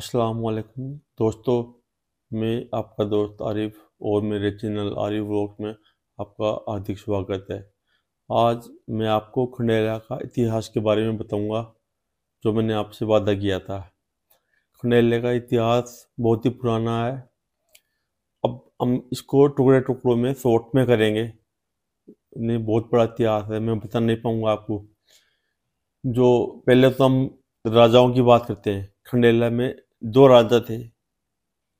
असलकम दोस्तों मैं आपका दोस्त आरिफ और मेरे चैनल आरिफ वॉक में आपका हार्दिक स्वागत है आज मैं आपको खंडेला का इतिहास के बारे में बताऊंगा जो मैंने आपसे वादा किया था खंडेले का इतिहास बहुत ही पुराना है अब हम इसको टुकड़े टुकड़ों में शॉर्ट में करेंगे नहीं बहुत बड़ा इतिहास है मैं बता नहीं पाऊंगा आपको जो पहले तो हम राजाओं की बात करते हैं खंडेला में दो राजा थे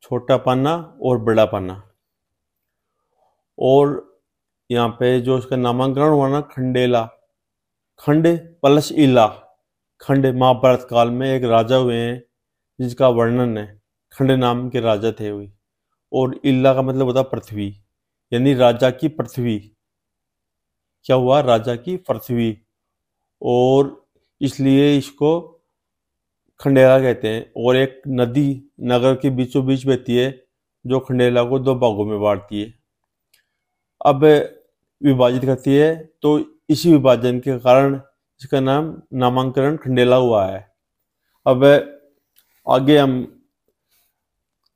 छोटा पाना और बड़ा पाना और यहाँ पे जो उसका नामांकन हुआ ना खंडेला खंड प्लस इला खंड महाभारत काल में एक राजा हुए हैं जिसका वर्णन है खंड नाम के राजा थे हुए और इला का मतलब होता पृथ्वी यानी राजा की पृथ्वी क्या हुआ राजा की पृथ्वी और इसलिए इसको खंडेला कहते हैं और एक नदी नगर के बीचों बीच बहती है जो खंडेला को दो भागों में बांटती है अब विभाजित करती है तो इसी विभाजन के कारण इसका नाम नामांकरण खंडेला हुआ है अब आगे हम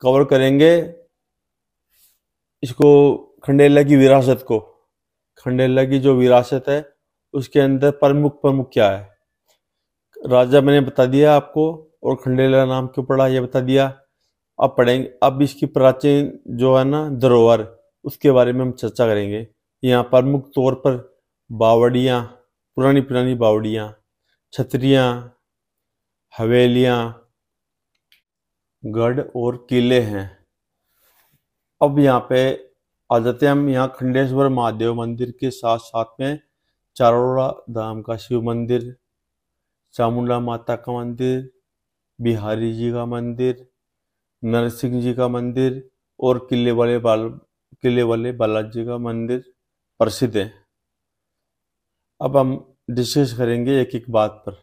कवर करेंगे इसको खंडेला की विरासत को खंडेला की जो विरासत है उसके अंदर प्रमुख प्रमुख क्या है राजा मैंने बता दिया आपको और खंडेला नाम क्यों पड़ा यह बता दिया अब पढ़ेंगे अब इसकी प्राचीन जो है ना धरोहर उसके बारे में हम चर्चा करेंगे यहाँ प्रमुख तौर पर बावड़ियाँ पुरानी पुरानी बावड़ियाँ छतरियाँ हवेलियाँ गढ़ और किले हैं अब यहाँ पे आ जाते हैं हम यहाँ खंडेश्वर महादेव मंदिर के साथ साथ में चारोड़ा धाम का शिव मंदिर चामुंडा माता का मंदिर बिहारी जी का मंदिर नरसिंह जी का मंदिर और किले वाले बाल किले वाले बालाजी का मंदिर प्रसिद्ध है अब हम डिस्कस करेंगे एक एक बात पर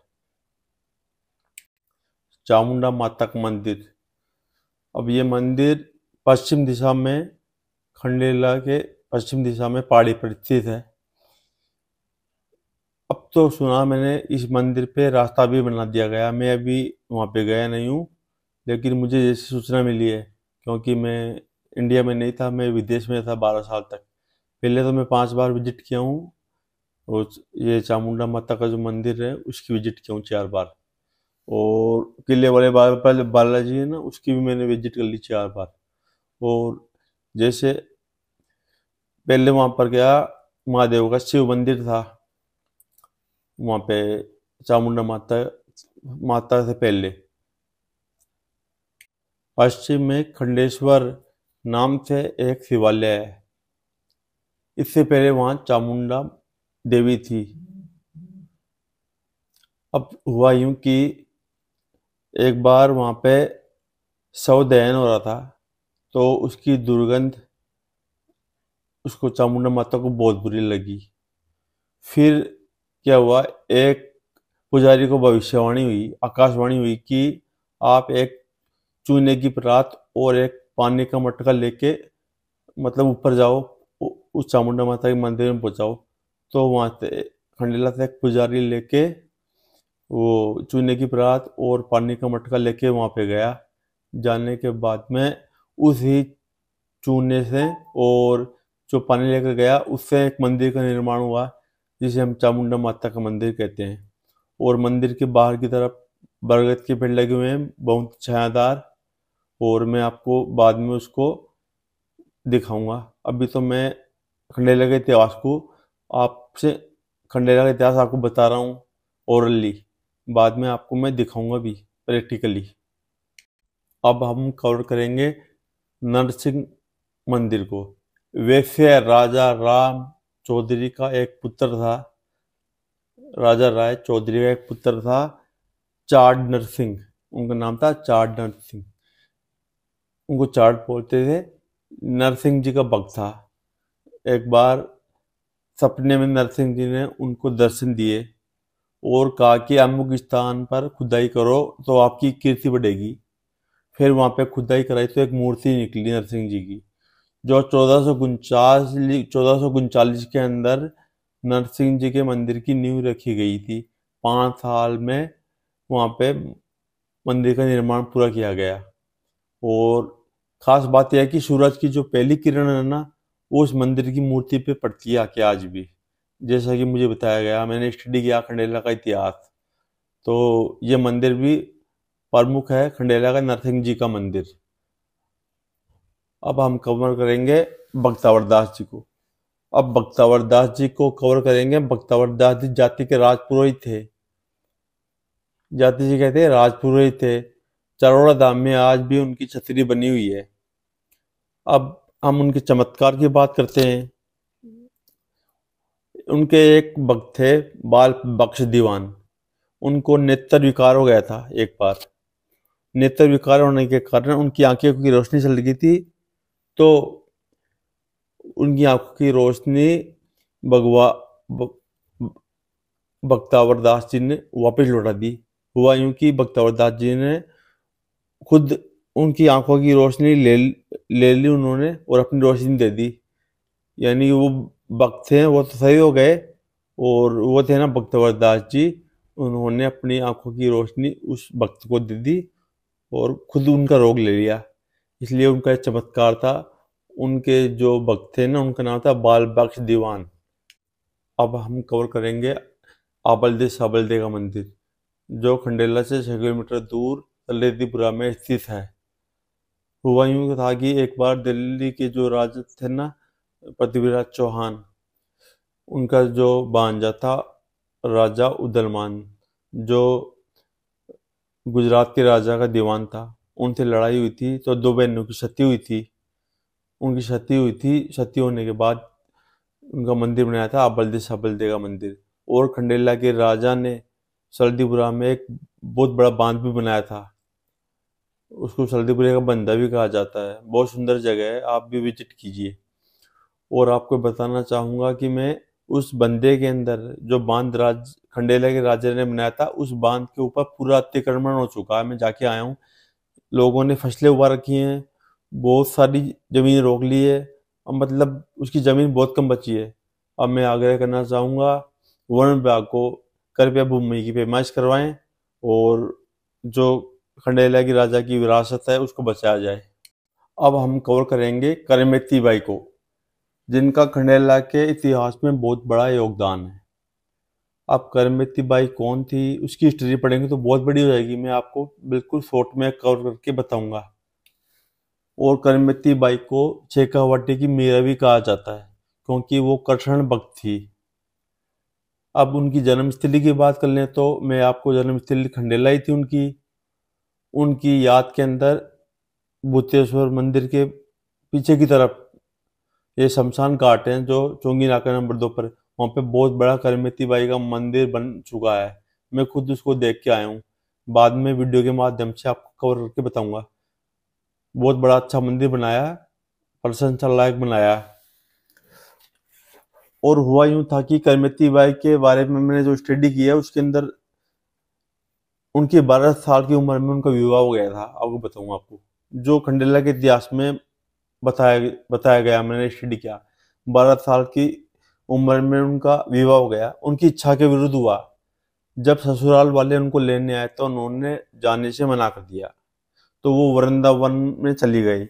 चामुंडा माता का मंदिर अब ये मंदिर पश्चिम दिशा में खंडेला के पश्चिम दिशा में पहाड़ी पर स्थित है अब तो सुना मैंने इस मंदिर पे रास्ता भी बना दिया गया मैं अभी वहाँ पे गया नहीं हूँ लेकिन मुझे जैसी सूचना मिली है क्योंकि मैं इंडिया में नहीं था मैं विदेश में था बारह साल तक पहले तो मैं पांच बार विजिट किया हूँ और ये चामुंडा माता का जो मंदिर है उसकी विजिट किया हूँ चार बार और किले वाले पहले बालाजी है ना उसकी भी मैंने विजिट कर ली चार बार और जैसे पहले वहाँ पर गया महादेव का शिव मंदिर था वहाँ पे चामुंडा माता माता से पहले पश्चिम में खंडेश्वर नाम से एक शिवालय है इससे पहले वहाँ चामुंडा देवी थी अब हुआ यूं कि एक बार वहाँ पे शव दहन हो रहा था तो उसकी दुर्गंध उसको चामुंडा माता को बहुत बुरी लगी फिर क्या हुआ एक पुजारी को भविष्यवाणी हुई आकाशवाणी हुई कि आप एक चूने की परात और एक पानी का मटका लेके मतलब ऊपर जाओ उस चामुंडा माता के मंदिर में पहुंचाओ तो वहाँ से खंडेला से एक पुजारी लेके वो चूने की परात और पानी का मटका लेके वहाँ पे गया जाने के बाद में उसी चूने से और जो पानी लेकर गया उससे एक मंदिर का निर्माण हुआ जिसे हम चामुंडा माता का मंदिर कहते हैं और मंदिर के बाहर की तरफ बरगद के पेड़ लगे हुए हैं बहुत छायादार और मैं आपको बाद में उसको दिखाऊंगा अभी तो मैं खंडेला के इतिहास को आपसे खंडेला का इतिहास आपको बता रहा हूँ औरली बाद में आपको मैं दिखाऊंगा भी प्रैक्टिकली अब हम कवर करेंगे नरसिंह मंदिर को वैसे राजा राम चौधरी का एक पुत्र था राजा राय चौधरी का एक पुत्र था चार्ड नरसिंह उनका नाम था चार्ड नरसिंह उनको चार्ड बोलते थे नरसिंह जी का भक्त था एक बार सपने में नरसिंह जी ने उनको दर्शन दिए और कहा कि अमुक स्थान पर खुदाई करो तो आपकी कीर्ति बढ़ेगी फिर वहाँ पे खुदाई कराई तो एक मूर्ति निकली नरसिंह जी की जो चौदह सौ चौदह सौ उनचालीस के अंदर नरसिंह जी के मंदिर की नींव रखी गई थी पाँच साल में वहाँ पे मंदिर का निर्माण पूरा किया गया और ख़ास बात यह है कि सूरज की जो पहली किरण है ना वो उस मंदिर की मूर्ति पे पड़ती है आके आज भी जैसा कि मुझे बताया गया मैंने स्टडी किया खंडेला का इतिहास तो ये मंदिर भी प्रमुख है खंडेला का नरसिंह जी का मंदिर अब हम कवर करेंगे बक्तावर दास जी को अब बक्तावर दास जी को कवर करेंगे बक्तावर दास जी जाति के राजपुरोहित थे जाति जी कहते हैं राजपुरोहित थे चरोड़ा धाम में आज भी उनकी छतरी बनी हुई है अब हम उनके चमत्कार की बात करते हैं उनके एक भक्त थे बाल बख्श दीवान उनको नेत्र विकार हो गया था एक बार नेत्र विकार होने के कारण उनकी आंखें की रोशनी चल गई थी तो उनकी आंखों की रोशनी भगवा बख्तावर दास जी ने वापस लौटा दी हुआ यूं कि भक्तावर दास जी ने खुद उनकी आंखों की रोशनी ले ले ली उन्होंने और अपनी रोशनी दे दी यानी वो भक्त थे वो तो सही हो गए और वो थे ना बख्तवर दास जी उन्होंने अपनी आंखों की रोशनी उस भक्त को दे दी और खुद उनका रोग ले लिया इसलिए उनका चमत्कार था उनके जो भक्त थे ना उनका नाम था बाल बख्श दीवान अब हम कवर करेंगे आबलदे साबलदे का मंदिर जो खंडेला से छः किलोमीटर दूर तलेदीपुरा में स्थित है हुआ यूँ था कि एक बार दिल्ली के जो राज थे ना पृथ्वीराज चौहान उनका जो बांजा था राजा उदलमान जो गुजरात के राजा का दीवान था उनसे लड़ाई हुई थी तो दो बहनों की क्षति हुई थी उनकी क्षति हुई थी क्षति होने के बाद उनका मंदिर बनाया था अबलदे सबलदे का मंदिर और खंडेला के राजा ने सर्दीपुरा में एक बहुत बड़ा बांध भी बनाया था उसको सलदीपुरा का बंदा भी कहा जाता है बहुत सुंदर जगह है आप भी विजिट कीजिए और आपको बताना चाहूँगा कि मैं उस बंदे के अंदर जो बांध राज खंडेला के राजा ने बनाया था उस बांध के ऊपर पूरा अतिक्रमण हो चुका है मैं जाके आया हूँ लोगों ने फसलें उगा रखी हैं बहुत सारी ज़मीन रोक ली है और मतलब उसकी ज़मीन बहुत कम बची है अब मैं आग्रह करना चाहूँगा वन विभाग को कृपया भूमि की पैमाइश करवाएं और जो खंडेला की राजा की विरासत है उसको बचाया जाए अब हम कवर करेंगे करमेती बाई को जिनका खंडेला के इतिहास में बहुत बड़ा योगदान है आप करमती बाई कौन थी उसकी हिस्ट्री पढ़ेंगे तो बहुत बड़ी हो जाएगी मैं आपको बिल्कुल शॉर्ट में कवर करके बताऊंगा और कर्मवती बाई को शेखावटी की मीरा भी कहा जाता है क्योंकि वो कर्षण भक्त थी अब उनकी जन्मस्थली की बात कर लें तो मैं आपको जन्मस्थली खंडेला ही थी उनकी उनकी याद के अंदर भूतेश्वर मंदिर के पीछे की तरफ ये शमशान घाट हैं जो चोंगी नाका नंबर दो पर है वहाँ पे बहुत बड़ा करमती बाई का मंदिर बन चुका है मैं खुद उसको देख के आया हूँ बाद में वीडियो के माध्यम से आपको कवर करके बताऊँगा बहुत बड़ा अच्छा मंदिर बनाया प्रशंसा लायक बनाया और हुआ यूं था कि करमेती बाई के बारे में मैंने जो स्टडी किया उसके अंदर उनकी बारह साल की उम्र में उनका विवाह हो गया था आपको बताऊंगा आपको जो खंडेला के इतिहास में बताया बताया गया मैंने स्टडी किया बारह साल की उम्र में उनका विवाह हो गया उनकी इच्छा के विरुद्ध हुआ जब ससुराल वाले उनको लेने आए तो उन्होंने जाने से मना कर दिया तो वो वृंदावन में चली गई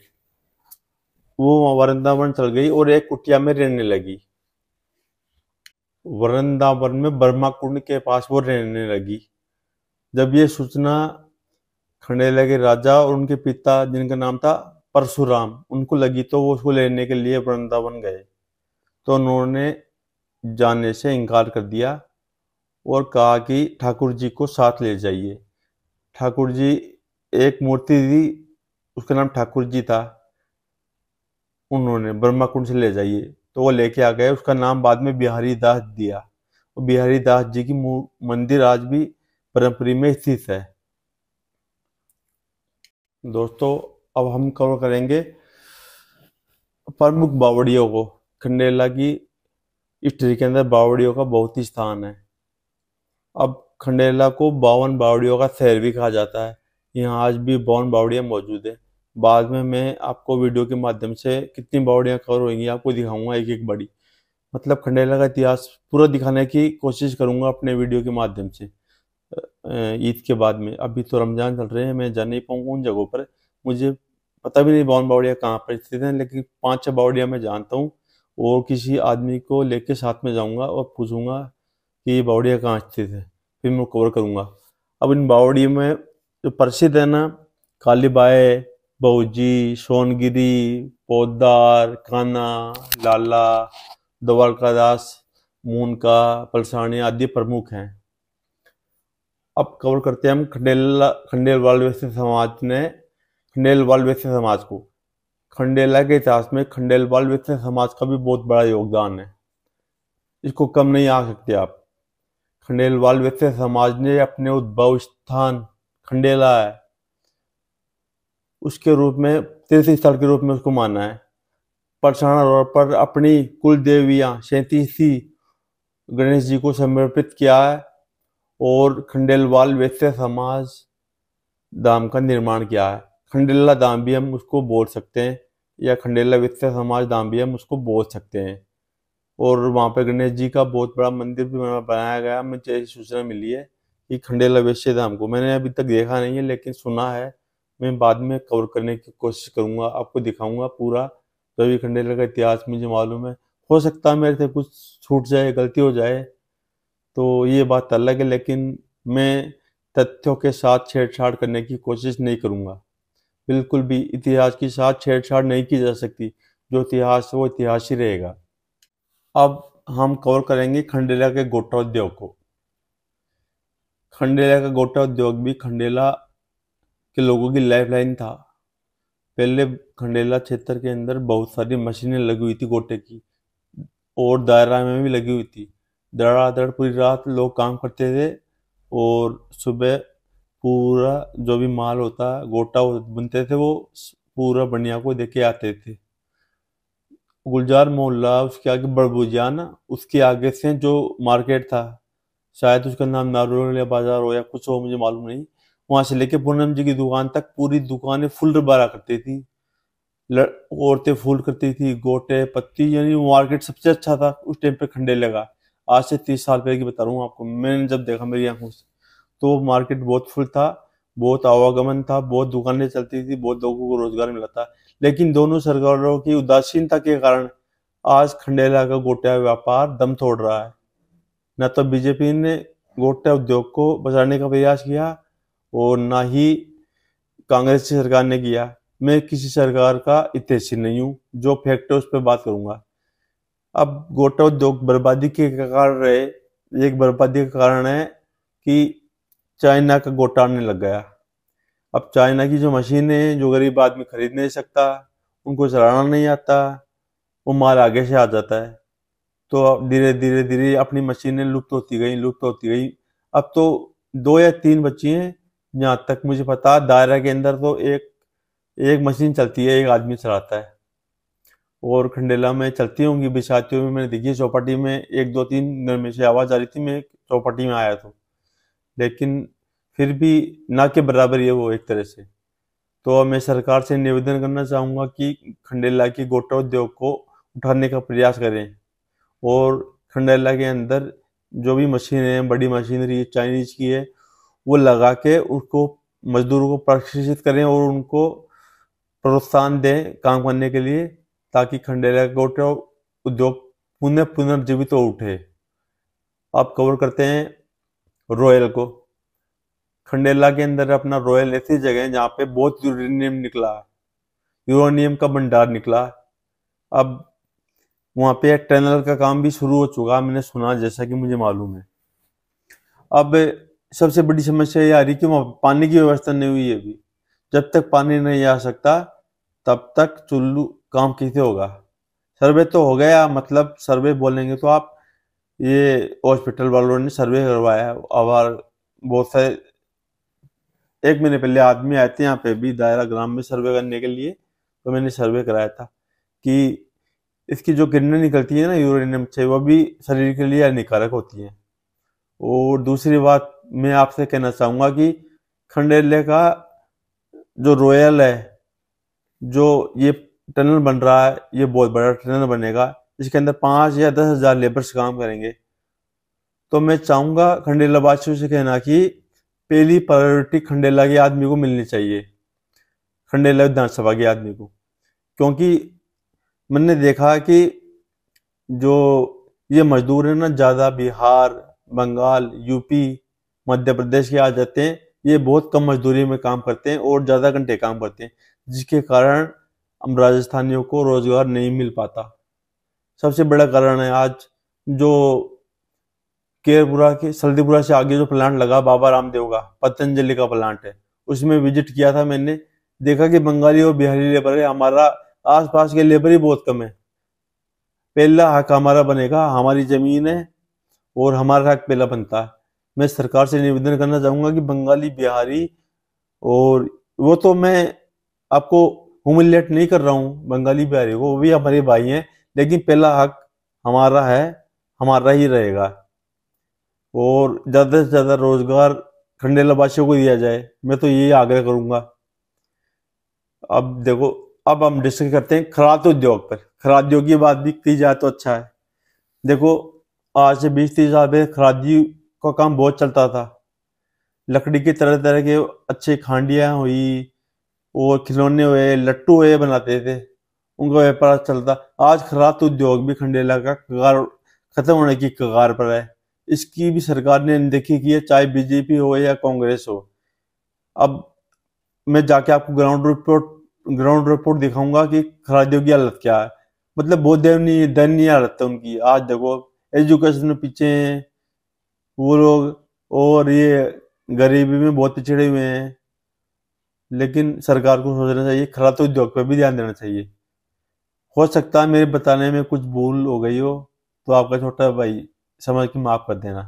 वो वृंदावन चल गई और एक कुटिया में रहने लगी वृंदावन में ब्रह्मा कुंड के पास वो रहने लगी जब ये सूचना खंडे लगे राजा और उनके पिता जिनका नाम था परशुराम उनको लगी तो वो उसको लेने के लिए वृंदावन गए तो उन्होंने जाने से इनकार कर दिया और कहा कि ठाकुर जी को साथ ले जाइए ठाकुर जी एक मूर्ति थी उसका नाम ठाकुर जी था उन्होंने ब्रह्मा कुंड से ले जाइए तो वो लेके आ गए उसका नाम बाद में बिहारी दास दिया और बिहारी दास जी की मंदिर आज भी परम्परी में स्थित है दोस्तों अब हम कवर करेंगे प्रमुख बावड़ियों को खंडेला की इस ट्री के अंदर बावड़ियों का बहुत ही स्थान है अब खंडेला को बावन बावड़ियों का शहर भी कहा जाता है यहाँ आज भी बावन बावड़ियाँ मौजूद है बाद में मैं आपको वीडियो के माध्यम से कितनी बावड़ियाँ कवर होंगी आपको दिखाऊंगा एक एक बड़ी मतलब खंडेला का इतिहास पूरा दिखाने की कोशिश करूंगा अपने वीडियो के माध्यम से ईद के बाद में अभी तो रमज़ान चल रहे हैं मैं जा नहीं पाऊंगा उन जगहों पर मुझे पता भी नहीं बावन बावड़िया कहाँ पर स्थित हैं लेकिन पाँच छः बावड़िया मैं जानता हूँ और किसी आदमी को लेके साथ में जाऊंगा और पूछूंगा कि ये बावड़ियाँ कहाँ स्थित है फिर मैं कवर करूंगा अब इन बावड़ी में जो प्रसिद्ध है ना कालीबाए बहुजी सोनगिरी पौदार काना लाला द्वारका दास मूनका पलसानी आदि प्रमुख हैं अब कवर करते हैं हम खंडेला खंडेलवाल व्यस्त समाज ने खंडेलवाल व्यस्त समाज को खंडेला के इतिहास में खंडेलवाल वित्तीय समाज का भी बहुत बड़ा योगदान है इसको कम नहीं आ सकते आप खंडेलवाल वित्तीय समाज ने अपने उद्भव स्थान खंडेला है उसके रूप में तीर्थ स्थल के रूप में उसको माना है परसाणा रोड पर अपनी कुल देवियाँ सैंतीस गणेश जी को समर्पित किया है और खंडेलवाल वैश्य समाज धाम का निर्माण किया है खंडेला दाम भी हम उसको बोल सकते हैं या खंडेला वित्त समाज दाम भी हम उसको बोल सकते हैं और वहाँ पर गणेश जी का बहुत बड़ा मंदिर भी बनाया गया मुझे ऐसी सूचना मिली है कि खंडेला वैश्य धाम को मैंने अभी तक देखा नहीं है लेकिन सुना है मैं बाद में कवर करने की कोशिश करूँगा आपको दिखाऊँगा पूरा जो तो भी खंडेला का इतिहास मुझे मालूम है हो सकता है मेरे से कुछ छूट जाए गलती हो जाए तो ये बात अलग है लेकिन मैं तथ्यों के साथ छेड़छाड़ करने की कोशिश नहीं करूँगा बिल्कुल भी इतिहास के साथ छेड़छाड़ नहीं की जा सकती जो इतिहास है वो इतिहास ही रहेगा अब हम कवर करेंगे खंडेला के गोटा उद्योग को खंडेला का गोटा उद्योग भी खंडेला के लोगों की लाइफ लाइन था पहले खंडेला क्षेत्र के अंदर बहुत सारी मशीनें लगी हुई थी गोटे की और दायरा में भी लगी हुई थी दड़ा दड़ पूरी रात लोग काम करते थे और सुबह पूरा जो भी माल होता गोटा बनते थे वो पूरा बनिया को दे के आते थे गुलजार मोहल्ला उसके आगे बड़बुजिया ना उसके आगे से जो मार्केट था शायद उसका नाम नारोलिया बाजार हो या कुछ हो मुझे मालूम नहीं वहां से लेके पूनम जी की दुकान तक पूरी दुकानें फुल रबारा करती थी औरतें फूल करती थी गोटे पत्ती यानी मार्केट सबसे अच्छा था उस टाइम पे खंडे लगा आज से तीस साल पहले की बता रहा हूँ आपको मैंने जब देखा मेरी आंखों से तो मार्केट बहुत फुल था बहुत आवागमन था बहुत दुकानें चलती थी बहुत लोगों को रोजगार मिला था लेकिन दोनों सरकारों की उदासीनता के कारण आज खंडेला का गोटा व्यापार दम तोड़ रहा है न तो बीजेपी ने गोटा उद्योग को बचाने का प्रयास किया और ना ही कांग्रेस की सरकार ने किया मैं किसी सरकार का इतिहासी नहीं हूँ जो फैक्ट है उस पर बात करूंगा अब गोटा उद्योग बर्बादी के कारण रहे एक बर्बादी का कारण है कि चाइना का गोटाड़ने लग गया अब चाइना की जो मशीनें जो गरीब आदमी खरीद नहीं सकता उनको चलाना नहीं आता वो माल आगे से आ जाता है तो अब धीरे धीरे धीरे अपनी मशीनें लुप्त होती गई लुप्त होती गई अब तो दो या तीन बच्ची हैं जहाँ तक मुझे पता दायरा के अंदर तो एक एक मशीन चलती है एक आदमी चलाता है और खंडेला में चलती होंगी बिछाती हुई मैंने देखी चौपाटी में एक दो तीन घर में से आवाज़ आ रही थी मैं चौपाटी में आया था लेकिन फिर भी ना के बराबर ये है वो एक तरह से तो मैं सरकार से निवेदन करना चाहूँगा कि खंडेला की गोटा उद्योग को उठाने का प्रयास करें और खंडेला के अंदर जो भी मशीन है बड़ी मशीनरी चाइनीज की है वो लगा के उसको मजदूरों को प्रशिक्षित करें और उनको प्रोत्साहन दें काम करने के लिए ताकि खंडेला गोटा उद्योग पुनः पुनर्जीवित हो उठे आप कवर करते हैं रॉयल को खंडेला के अंदर अपना रॉयल ऐसी जगह है जहां पे बहुत यूरेनियम निकला यूरेनियम का भंडार निकला अब वहां पे टनल का काम भी शुरू हो चुका है मैंने सुना जैसा कि मुझे मालूम है अब सबसे बड़ी समस्या ये आ रही कि वहां पानी की व्यवस्था नहीं हुई है अभी जब तक पानी नहीं आ सकता तब तक चुल्लू काम कैसे होगा सर्वे तो हो गया मतलब सर्वे बोलेंगे तो आप ये हॉस्पिटल वालों ने सर्वे करवाया और बहुत सारे एक महीने पहले आदमी आए थे यहाँ पे भी दायरा ग्राम में सर्वे करने के लिए तो मैंने सर्वे कराया था कि इसकी जो किरणें निकलती है ना यूरेनियम से वह भी शरीर के लिए हानिकारक होती हैं और दूसरी बात मैं आपसे कहना चाहूँगा कि खंडेले का जो रॉयल है जो ये टनल बन रहा है ये बहुत बड़ा टनल बनेगा जिसके अंदर पांच या दस हज़ार लेबर्स काम करेंगे तो मैं चाहूंगा खंडेला बादशाह से कहना कि पहली प्रायोरिटी खंडेला के आदमी को मिलनी चाहिए खंडेला विधानसभा के आदमी को क्योंकि मैंने देखा कि जो ये मजदूर हैं ना ज़्यादा बिहार बंगाल यूपी मध्य प्रदेश के आ जाते हैं ये बहुत कम मजदूरी में काम करते हैं और ज़्यादा घंटे काम करते हैं जिसके कारण हम राजस्थानियों को रोज़गार नहीं मिल पाता सबसे बड़ा कारण है आज जो केरपुरा के सल्दीपुरा से आगे जो प्लांट लगा बाबा रामदेव का पतंजलि का प्लांट है उसमें विजिट किया था मैंने देखा कि बंगाली और बिहारी लेबर है हमारा आसपास के लेबर ही बहुत कम है पहला हक हमारा बनेगा हमारी जमीन है और हमारा हक पहला बनता है मैं सरकार से निवेदन करना चाहूँगा कि बंगाली बिहारी और वो तो मैं आपको हुमिलेट नहीं कर रहा हूँ बंगाली बिहारी को वो भी हमारे भाई हैं लेकिन पहला हक हमारा है हमारा ही रहेगा और ज़्यादा से ज़्यादा रोज़गार खंडेला बादशाह को दिया जाए मैं तो यही आग्रह करूँगा अब देखो अब हम डिस्कस करते हैं खराद उद्योग पर खराद्योग की बात भी की जाए तो अच्छा है देखो आज से बीस तीस साल पहले खरादी का काम बहुत चलता था लकड़ी की तरह तरह के अच्छे खांडियाँ हुई और खिलौने हुए लट्टू हुए बनाते थे उनका व्यापार चलता आज खरात तो उद्योग भी खंडेला का कगार खत्म होने की कगार पर है इसकी भी सरकार ने अनदेखी की है चाहे बीजेपी हो या कांग्रेस हो अब मैं जाके आपको ग्राउंड रिपोर्ट ग्राउंड रिपोर्ट दिखाऊंगा कि खरादियों की हालत क्या है मतलब बहुत दयनीय दयनीय हालत है उनकी आज देखो एजुकेशन में पीछे हैं वो लोग और ये गरीबी में बहुत पिछड़े हुए हैं लेकिन सरकार को सोचना चाहिए खराब तो उद्योग पर भी ध्यान देना चाहिए हो सकता है मेरे बताने में कुछ भूल हो गई हो तो आपका छोटा भाई समझ के माफ़ कर देना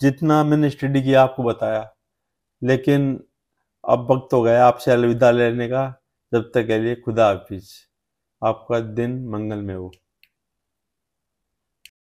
जितना मैंने स्टडी किया आपको बताया लेकिन अब वक्त हो गया आपसे अलविदा लेने का जब तक के लिए खुदा हाफिज आपका दिन मंगल में हो